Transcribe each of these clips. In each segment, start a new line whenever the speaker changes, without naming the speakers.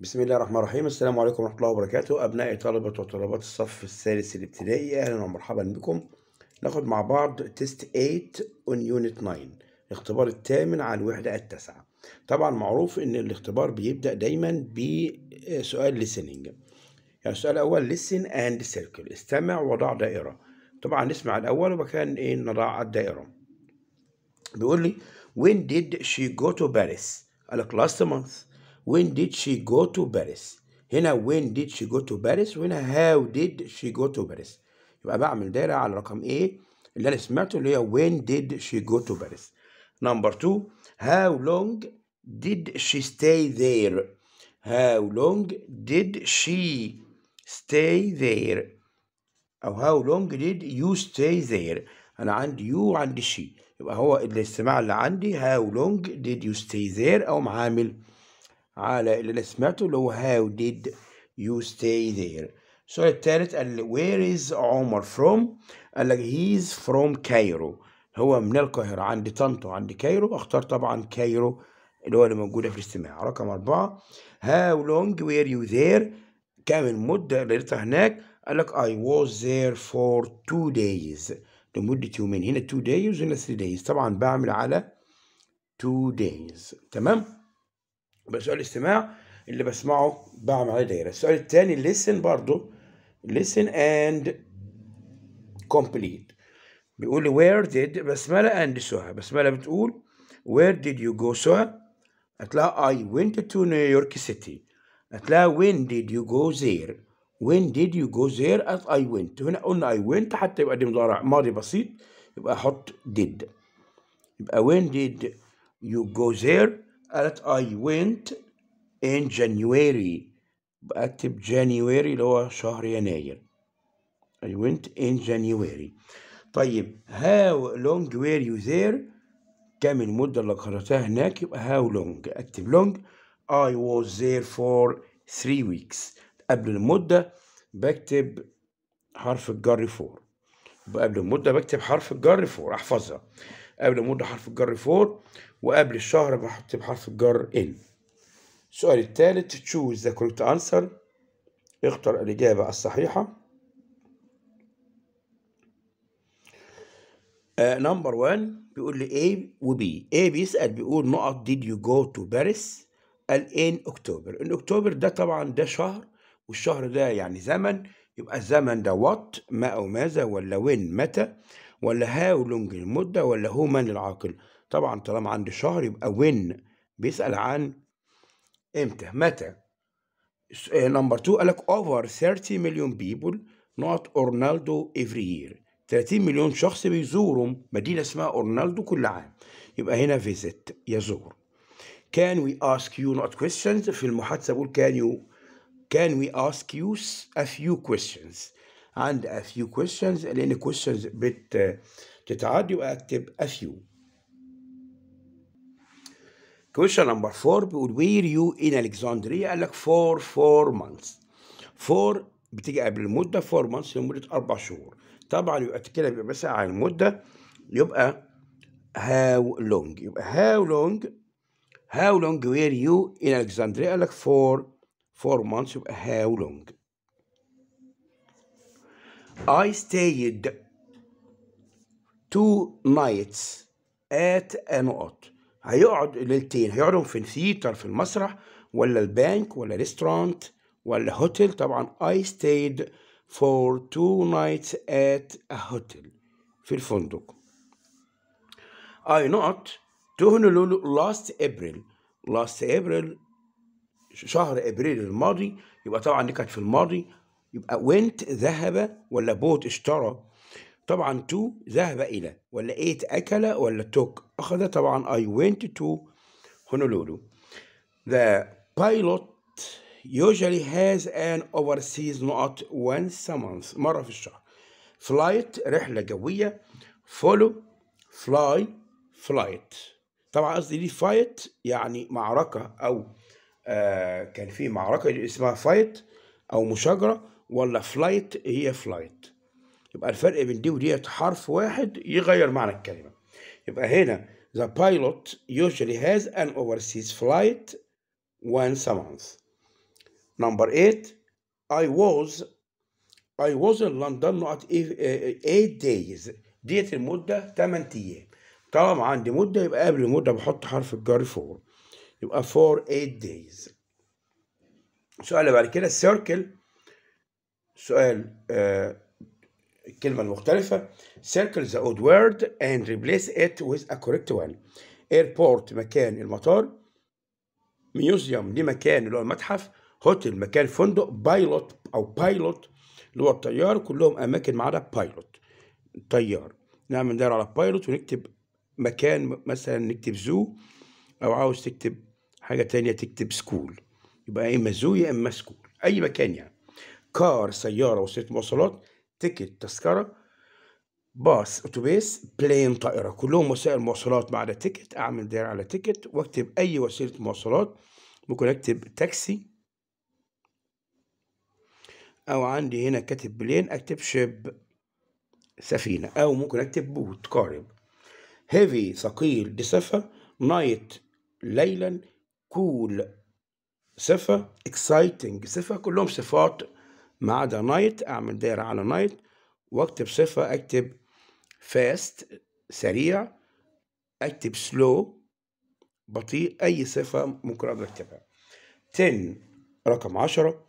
بسم الله الرحمن الرحيم السلام عليكم ورحمة الله وبركاته أبنائي طلبة وطلبات الصف الثالث الابتدائي أهلا ومرحبا بكم ناخد مع بعض تيست 8 اون يونت 9 الاختبار الثامن على الوحدة التاسعة طبعا معروف إن الاختبار بيبدأ دايما بسؤال ليسننج يعني السؤال الأول لسن أند سيركل استمع وضع دائرة طبعا نسمع الأول وبعدين إيه نضع الدائرة بيقول لي when did she go to Paris قال لك last month when did she go to Paris هنا when did she go to Paris وهنا how did she go to Paris يبقى بعمل دايرة على رقم A اللي أنا سمعته اللي هي when did she go to Paris number two how long did she stay there how long did she stay there أو how long did you stay there أنا عندي you وعندي she يبقى هو الاستماع اللي عندي how long did you stay there أو معامل على اللي انا سمعته اللي هو how did you stay there السؤال التالت قال لي where is عمر from قال لك he is from كايرو هو من القاهرة عند طنطا عند كايرو اختار طبعا كايرو اللي هو اللي موجودة في الاستماع رقم أربعة how long were you there كام المدة اللي هناك قال لك I was there for two days لمدة يومين هنا two days وهنا three days طبعا بعمل على two days تمام يبقى سؤال الاستماع اللي بسمعه بعمل عليه دايره السؤال الثاني listen برضه listen and complete بيقول لي where did بسمله and سوها بسمله بتقول where did you go سوها هتلاقي I went to New York City هتلاقي when did you go there when did you go there at I went هنا قلنا I went حتى يبقى دي مضارع ماضي بسيط يبقى احط did يبقى when did you go there قالت I went in January بكتب January اللي هو شهر يناير I went in January طيب how long were you there كم المدة اللي قضيتها هناك يبقى how long اكتب long I was there for three weeks قبل المدة بكتب حرف الجر فور قبل المدة بكتب حرف الجر فور احفظها قبل المدة حرف الجر فور وقبل الشهر بحط بحرف الجر إن السؤال الثالث choose the correct answer اختر الإجابة الصحيحة نمبر آه، 1 بيقول لي A و B A بيسأل بيقول نقط did you go to Paris قال in October in October ده طبعا ده شهر والشهر ده يعني زمن يبقى الزمن ده وات ما أو ماذا ولا وين متى ولا هاو لونج المدة ولا هو من العاقل طبعا طالما عندي شهر يبقى وين بيسأل عن امتى متى نمبر 2 آه، قال لك over 30 مليون people not اورنالدو every year 30 مليون شخص بيزوروا مدينة اسمها اورنالدو كل عام يبقى هنا visit يزور can we ask you not questions في المحادثة بقول can you can we ask you a few questions عند a few questions لأن questions بت يبقى أكتب a few كويشن نمبر 4 بيقول وير يو ان الكسندريا قال لك فور فور مانث فور بتيجي قبل المده فور مانث لمده اربع شهور طبعا يبقى كده بيبقى مثلا على المده يبقى هاو لونج يبقى هاو لونج هاو لونج وير يو ان الكسندريا قال لك فور فور مانث يبقى هاو لونج I stayed two nights at an hotel هيقعد ليلتين هيقعدوا في الثيتر في المسرح ولا البنك ولا ريستورانت ولا هوتيل طبعا I stayed for two nights at a hotel في الفندق I not to Honolulu last April last April شهر ابريل الماضي يبقى طبعا دي كانت في الماضي يبقى went ذهب ولا بوت اشترى طبعا تو ذهب إلى ولا إيت أكل ولا توك أخذ طبعا I went to Honolulu The pilot usually has an overseas not once a month مرة في الشهر flight رحلة جوية follow fly flight طبعا قصدي دي فايت يعني معركة أو آه كان في معركة اسمها فايت أو مشاجرة ولا فلايت هي فلايت يبقى الفرق بين دي وديت حرف واحد يغير معنى الكلمة يبقى هنا the pilot usually has an overseas flight once a month number eight I was I was in London not eh, eight days ديت المدة 8 أيام طالما عندي مدة يبقى قبل المدة بحط حرف الجر فور يبقى for eight days السؤال اللي بعد كده السيركل سؤال آه الكلمة المختلفة circle the old word and replace it with a correct one airport مكان المطار ميوزيوم لمكان اللي هو المتحف هوتيل مكان فندق بايلوت أو بايلوت اللي هو الطيار كلهم أماكن ما عدا بايلوت طيار نعمل دار على بايلوت ونكتب مكان مثلا نكتب زو أو عاوز تكتب حاجة تانية تكتب سكول يبقى يا إما زو يا إما سكول أي مكان يعني كار سيارة وسيلة مواصلات تيكت تذكرة باص اتوبيس بلين طائرة كلهم وسائل مواصلات ما عدا تيكت اعمل دير على تيكت واكتب اي وسيلة مواصلات ممكن اكتب تاكسي او عندي هنا كاتب بلين اكتب شيب سفينة او ممكن اكتب بوت قارب هيفي ثقيل دي بسفة نايت ليلا كول cool. صفة اكسايتنج صفة كلهم صفات ما عدا نايت اعمل دايره على نايت واكتب صفه اكتب فاست سريع اكتب سلو بطيء اي صفه ممكن اقدر اكتبها 10 رقم 10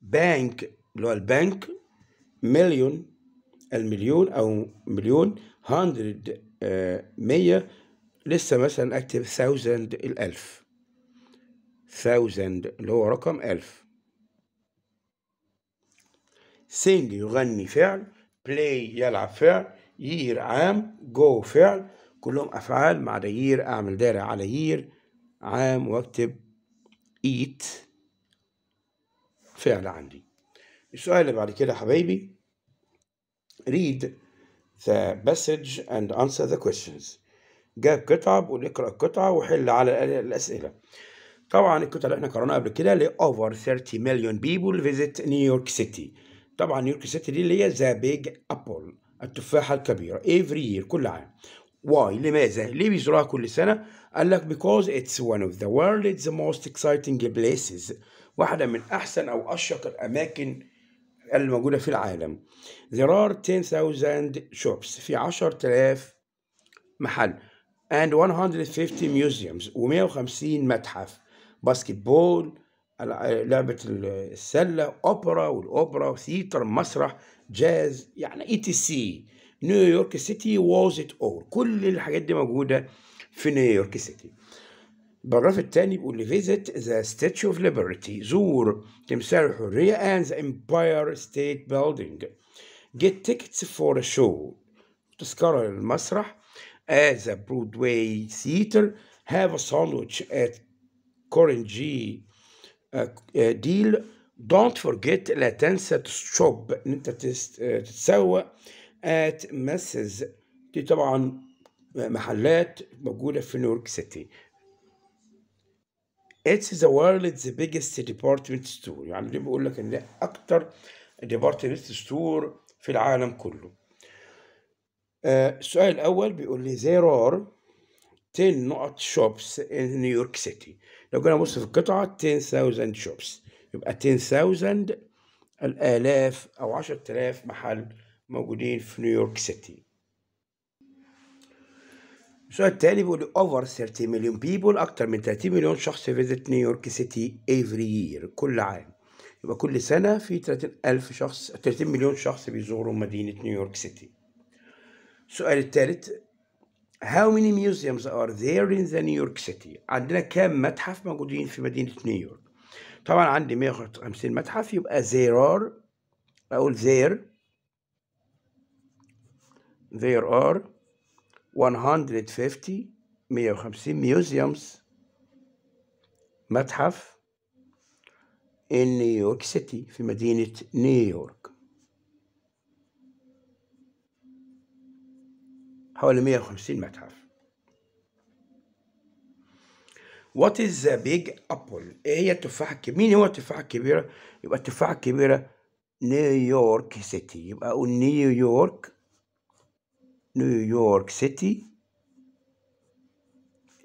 بانك اللي هو البنك مليون المليون او مليون 100 100 آه، لسه مثلا اكتب 1000 الالف 1000 اللي هو رقم 1000 سينج يغني فعل بلاي يلعب فعل يير عام جو فعل كلهم أفعال مع ده يير أعمل دارة على يير عام وأكتب إيت فعل عندي السؤال اللي بعد كده حبايبي read the passage and answer the questions جاب قطعة بقول اقرأ القطعة وحل على الأسئلة طبعا القطعة اللي احنا قرأناها قبل كده ل over 30 million people visit New York City طبعا نيويورك سيتي دي اللي هي ذا بيج ابل التفاحه الكبيره افري يير كل عام واي لماذا ليه بيزرعها كل سنه قال لك بيكوز اتس ون اوف ذا وورلدز موست اكسايتنج بليسز واحده من احسن او اشهر الاماكن الموجوده في العالم there are 10,000 shops في 10000 محل and 150 museums و150 متحف باسكت بول لعبة السلة أوبرا والأوبرا وثيتر مسرح جاز يعني إي تي سي نيويورك سيتي واز إت أول كل الحاجات دي موجودة في نيويورك سيتي البراجراف الثاني بيقول لي فيزيت ذا ستاتشو اوف ليبرتي زور تمثال الحرية اند ذا امباير ستيت بيلدينج جيت تيكتس فور a تذكرة للمسرح at the برودواي ثيتر هاف ا ساندويتش ات كورن جي ديل دونت فورجيت لا تنسى تشوب ان انت تتسوق ات مسز دي طبعا محلات موجوده في نيويورك سيتي اتس ذا وورلدز بيجست ديبارتمنت ستور يعني دي بيقول لك ان ده اكتر ديبارتمنت ستور في العالم كله آه، السؤال الاول بيقول لي زيرار 10 نقط شوبس في نيويورك سيتي لو جينا نبص في القطعة 10,000 شوبس يبقى 10,000 الآلاف أو 10,000 محل موجودين في نيويورك سيتي السؤال التالي بيقول over 30 مليون people أكتر من 30 مليون شخص فيزيت نيويورك سيتي افري يير كل عام يبقى كل سنة في 30 ألف شخص 30 مليون شخص بيزوروا مدينة نيويورك سيتي السؤال الثالث How many museums are there in the New York City? عندنا كم متحف موجودين في مدينة نيويورك؟ طبعا عندي 150 متحف يبقى there are أقول there there are 150 150 museums متحف in New York City في مدينة نيويورك حوالي 150 متحف What is the big apple؟ ايه هي التفاحه الكبيره مين هو التفاحه الكبيره يبقى التفاحه الكبيره نيويورك سيتي يبقى اقول نيويورك نيويورك سيتي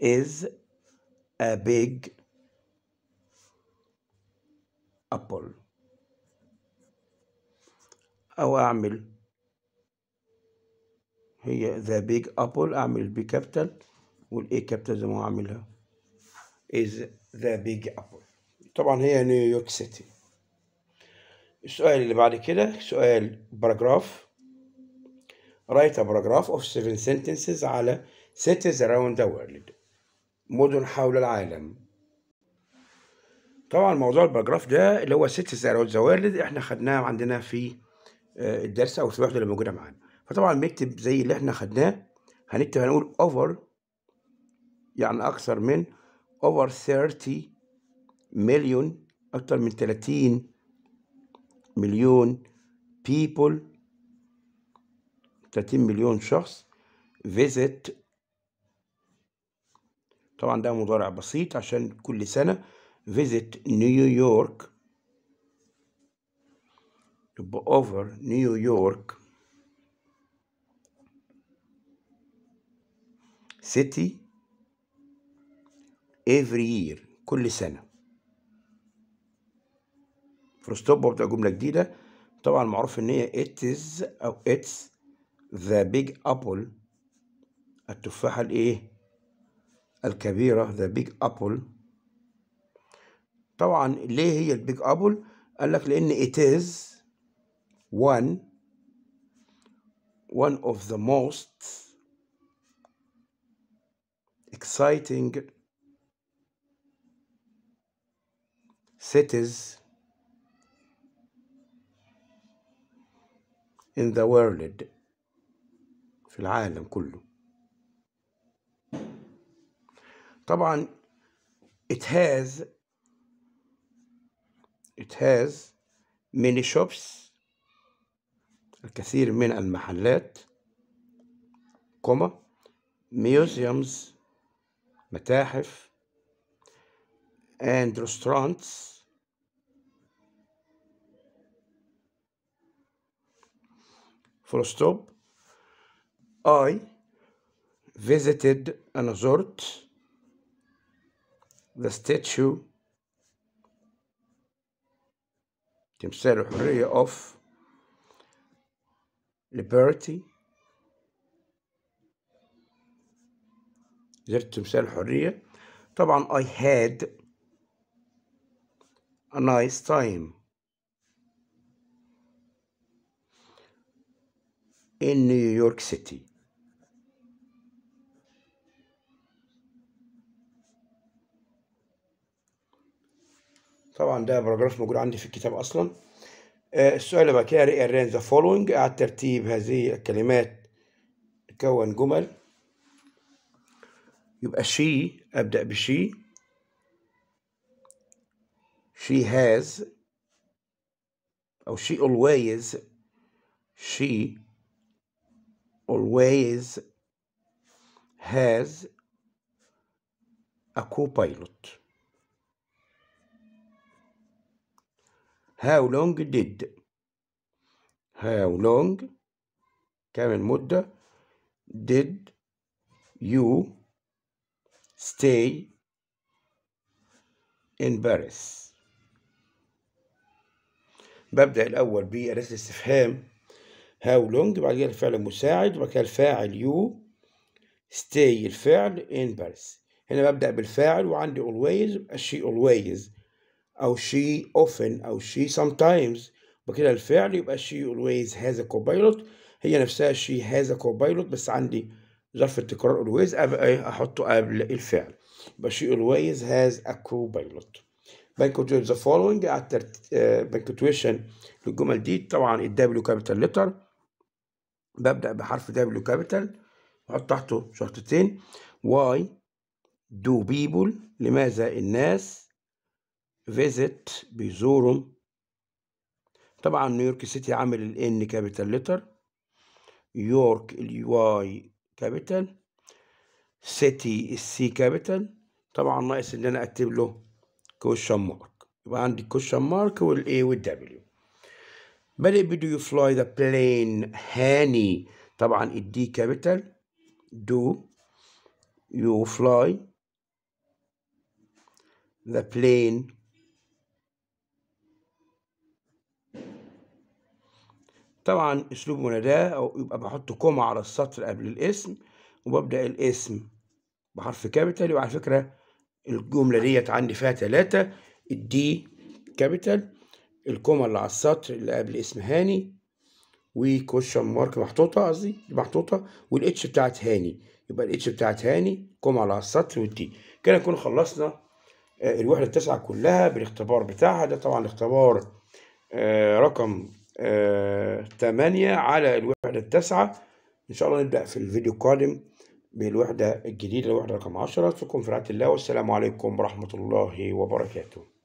is a big apple او اعمل هي ذا بيج ابل اعمل البي كابيتال والاي كابيتال زي ما عاملها از ذا بيج ابل طبعا هي نيويورك سيتي السؤال اللي بعد كده سؤال باراجراف write a paragraph of 7 sentences على cities around the world مدن حول العالم طبعا موضوع الباراجراف ده اللي هو cities around the world احنا خدناه عندنا في آه، الدرس او في الوحده اللي موجوده معانا فطبعا بنكتب زي اللي احنا خدناه هنكتب هنقول over يعني أكثر من over 30 مليون أكثر من 30 مليون people 30 مليون شخص visit طبعا ده مضارع بسيط عشان كل سنة visit نيويورك يبقى over نيويورك سيتي افري يير كل سنة فلوستوب بتبقى جملة جديدة طبعا معروف ان هي it is او it's the big apple التفاحة الايه الكبيرة the big apple طبعا ليه هي البيج ابل قال لك لان it is one one of the most exciting cities in the world في العالم كله طبعا it has it has many shops الكثير من المحلات كما museums متاحف and restaurants full stop I visited and resort the statue تمثال الحرية of liberty جزيرة تمثال الحرية طبعا I had a nice time in New York City طبعا ده باراجراف موجود عندي في الكتاب اصلا آه، السؤال اللي بقى كده ارينج ذا فولوينج على ترتيب هذه الكلمات تكون جمل يبقى she أبدأ بشي she has أو she always she always has a co-pilot how long did how long كم المدة did you stay in Paris ببدأ الأول بأداة الاستفهام how long بعد كده الفعل المساعد وبعد كده الفاعل you stay الفعل in Paris هنا ببدأ بالفاعل وعندي always she always أو she often أو she sometimes وكده الفعل يبقى she always has a co-pilot هي نفسها she has a co-pilot بس عندي ظرف التكرار always أبقى أحطه قبل الفعل يبقى she always has a co-pilot punctuate the following على punctuation uh, للجمل دي طبعا الدبليو كابيتال لتر ببدأ بحرف دبليو كابيتال وأحط تحته شرطتين why do people لماذا الناس visit بيزوروا طبعا نيويورك سيتي عامل الان كابيتال لتر يورك الواي كابيتال سيتي السي كابيتال طبعا ناقص ان انا اكتب له كوشن مارك يبقى عندي كوشن مارك والاي والدبليو بدأ بدو يو فلاي ذا بلين هاني طبعا الدي كابيتال دو يو فلاي ذا بلين طبعا اسلوب مناداه او يبقى بحط كوما على السطر قبل الاسم وببدا الاسم بحرف كابيتال وعلى فكره الجمله ديت عندي فيها ثلاثة الدي كابيتال الكوما اللي على السطر اللي قبل اسم هاني وكوشن مارك محطوطه قصدي محطوطه والاتش بتاعت هاني يبقى الاتش بتاعت هاني كوما على السطر والدي كده نكون خلصنا آه، الوحده التاسعه كلها بالاختبار بتاعها ده طبعا الاختبار آه، رقم 8 على الوحدة التاسعة إن شاء الله نبدأ في الفيديو القادم بالوحدة الجديدة الوحدة رقم 10 أترككم في رعاية الله والسلام عليكم ورحمة الله وبركاته